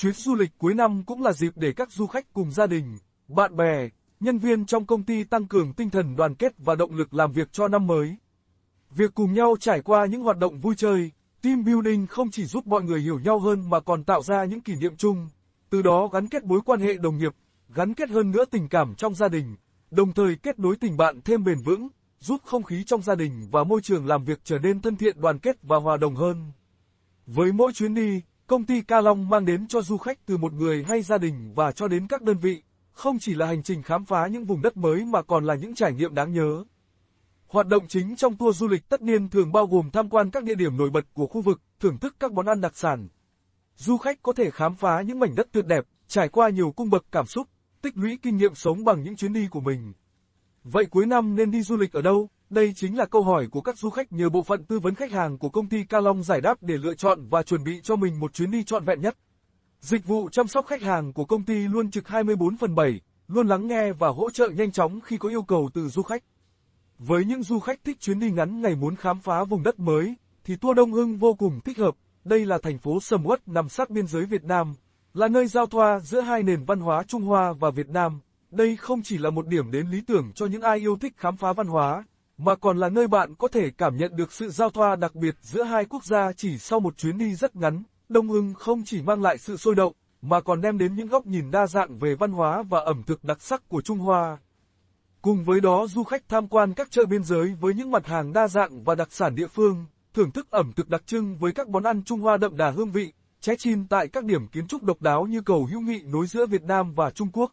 Chuyến du lịch cuối năm cũng là dịp để các du khách cùng gia đình, bạn bè, nhân viên trong công ty tăng cường tinh thần đoàn kết và động lực làm việc cho năm mới. Việc cùng nhau trải qua những hoạt động vui chơi, team building không chỉ giúp mọi người hiểu nhau hơn mà còn tạo ra những kỷ niệm chung, từ đó gắn kết mối quan hệ đồng nghiệp, gắn kết hơn nữa tình cảm trong gia đình, đồng thời kết nối tình bạn thêm bền vững, giúp không khí trong gia đình và môi trường làm việc trở nên thân thiện đoàn kết và hòa đồng hơn. Với mỗi chuyến đi, Công ty Ca Long mang đến cho du khách từ một người hay gia đình và cho đến các đơn vị, không chỉ là hành trình khám phá những vùng đất mới mà còn là những trải nghiệm đáng nhớ. Hoạt động chính trong tour du lịch tất niên thường bao gồm tham quan các địa điểm nổi bật của khu vực, thưởng thức các món ăn đặc sản. Du khách có thể khám phá những mảnh đất tuyệt đẹp, trải qua nhiều cung bậc cảm xúc, tích lũy kinh nghiệm sống bằng những chuyến đi của mình. Vậy cuối năm nên đi du lịch ở đâu? Đây chính là câu hỏi của các du khách nhờ bộ phận tư vấn khách hàng của công ty Ca Long giải đáp để lựa chọn và chuẩn bị cho mình một chuyến đi trọn vẹn nhất. Dịch vụ chăm sóc khách hàng của công ty luôn trực 24 phần 7, luôn lắng nghe và hỗ trợ nhanh chóng khi có yêu cầu từ du khách. Với những du khách thích chuyến đi ngắn ngày muốn khám phá vùng đất mới, thì tour Đông Hưng vô cùng thích hợp. Đây là thành phố sầm uất nằm sát biên giới Việt Nam, là nơi giao thoa giữa hai nền văn hóa Trung Hoa và Việt Nam. Đây không chỉ là một điểm đến lý tưởng cho những ai yêu thích khám phá văn hóa, mà còn là nơi bạn có thể cảm nhận được sự giao thoa đặc biệt giữa hai quốc gia chỉ sau một chuyến đi rất ngắn. Đông Hưng không chỉ mang lại sự sôi động, mà còn đem đến những góc nhìn đa dạng về văn hóa và ẩm thực đặc sắc của Trung Hoa. Cùng với đó du khách tham quan các chợ biên giới với những mặt hàng đa dạng và đặc sản địa phương, thưởng thức ẩm thực đặc trưng với các món ăn Trung Hoa đậm đà hương vị, ché chim tại các điểm kiến trúc độc đáo như cầu hữu nghị nối giữa Việt Nam và Trung Quốc.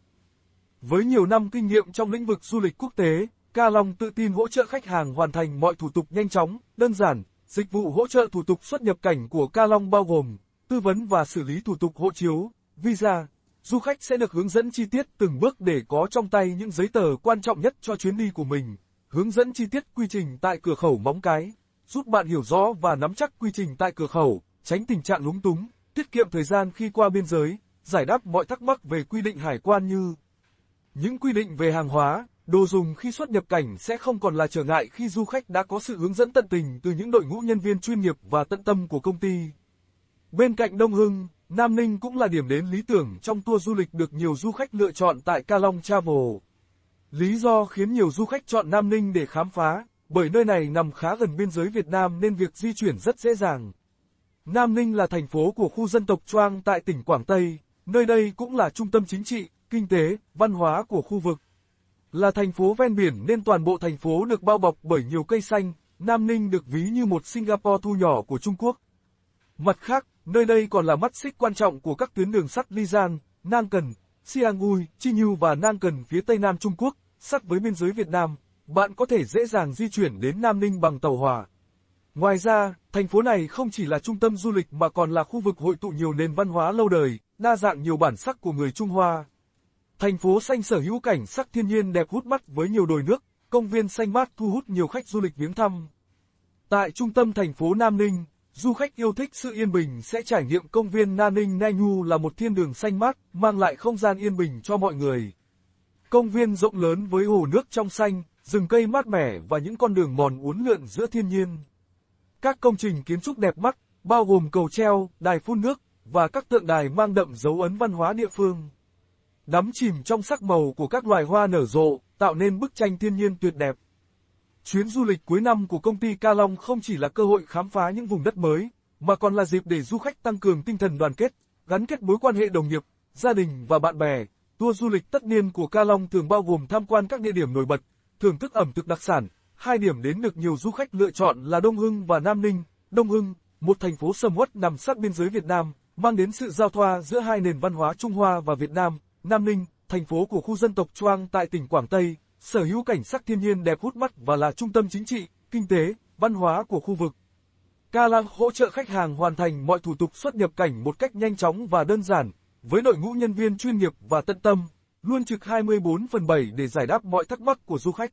Với nhiều năm kinh nghiệm trong lĩnh vực du lịch quốc tế, Ca Long tự tin hỗ trợ khách hàng hoàn thành mọi thủ tục nhanh chóng, đơn giản. Dịch vụ hỗ trợ thủ tục xuất nhập cảnh của Ca Long bao gồm tư vấn và xử lý thủ tục hộ chiếu, visa. Du khách sẽ được hướng dẫn chi tiết từng bước để có trong tay những giấy tờ quan trọng nhất cho chuyến đi của mình. Hướng dẫn chi tiết quy trình tại cửa khẩu Móng Cái, giúp bạn hiểu rõ và nắm chắc quy trình tại cửa khẩu, tránh tình trạng lúng túng, tiết kiệm thời gian khi qua biên giới, giải đáp mọi thắc mắc về quy định hải quan như những quy định về hàng hóa, Đồ dùng khi xuất nhập cảnh sẽ không còn là trở ngại khi du khách đã có sự hướng dẫn tận tình từ những đội ngũ nhân viên chuyên nghiệp và tận tâm của công ty. Bên cạnh Đông Hưng, Nam Ninh cũng là điểm đến lý tưởng trong tour du lịch được nhiều du khách lựa chọn tại Ca Long Travel. Lý do khiến nhiều du khách chọn Nam Ninh để khám phá, bởi nơi này nằm khá gần biên giới Việt Nam nên việc di chuyển rất dễ dàng. Nam Ninh là thành phố của khu dân tộc Choang tại tỉnh Quảng Tây, nơi đây cũng là trung tâm chính trị, kinh tế, văn hóa của khu vực. Là thành phố ven biển nên toàn bộ thành phố được bao bọc bởi nhiều cây xanh, Nam Ninh được ví như một Singapore thu nhỏ của Trung Quốc. Mặt khác, nơi đây còn là mắt xích quan trọng của các tuyến đường sắt Lisan, Nang Cần, Siang Ui, Chi Nhiêu và Nang Cần phía tây nam Trung Quốc, sắt với biên giới Việt Nam, bạn có thể dễ dàng di chuyển đến Nam Ninh bằng tàu hỏa. Ngoài ra, thành phố này không chỉ là trung tâm du lịch mà còn là khu vực hội tụ nhiều nền văn hóa lâu đời, đa dạng nhiều bản sắc của người Trung Hoa. Thành phố xanh sở hữu cảnh sắc thiên nhiên đẹp hút mắt với nhiều đồi nước, công viên xanh mát thu hút nhiều khách du lịch viếng thăm. Tại trung tâm thành phố Nam Ninh, du khách yêu thích sự yên bình sẽ trải nghiệm công viên Nam Ninh Nanu là một thiên đường xanh mát, mang lại không gian yên bình cho mọi người. Công viên rộng lớn với hồ nước trong xanh, rừng cây mát mẻ và những con đường mòn uốn lượn giữa thiên nhiên. Các công trình kiến trúc đẹp mắt, bao gồm cầu treo, đài phun nước và các tượng đài mang đậm dấu ấn văn hóa địa phương đắm chìm trong sắc màu của các loài hoa nở rộ, tạo nên bức tranh thiên nhiên tuyệt đẹp. Chuyến du lịch cuối năm của công ty Ca Long không chỉ là cơ hội khám phá những vùng đất mới, mà còn là dịp để du khách tăng cường tinh thần đoàn kết, gắn kết mối quan hệ đồng nghiệp, gia đình và bạn bè. Tour du lịch tất niên của Ca Long thường bao gồm tham quan các địa điểm nổi bật, thưởng thức ẩm thực đặc sản. Hai điểm đến được nhiều du khách lựa chọn là Đông Hưng và Nam Ninh. Đông Hưng, một thành phố sầm uất nằm sát biên giới Việt Nam, mang đến sự giao thoa giữa hai nền văn hóa Trung Hoa và Việt Nam. Nam Ninh, thành phố của khu dân tộc Choang tại tỉnh Quảng Tây, sở hữu cảnh sắc thiên nhiên đẹp hút mắt và là trung tâm chính trị, kinh tế, văn hóa của khu vực. Calang hỗ trợ khách hàng hoàn thành mọi thủ tục xuất nhập cảnh một cách nhanh chóng và đơn giản, với đội ngũ nhân viên chuyên nghiệp và tận tâm, luôn trực 24 phần 7 để giải đáp mọi thắc mắc của du khách.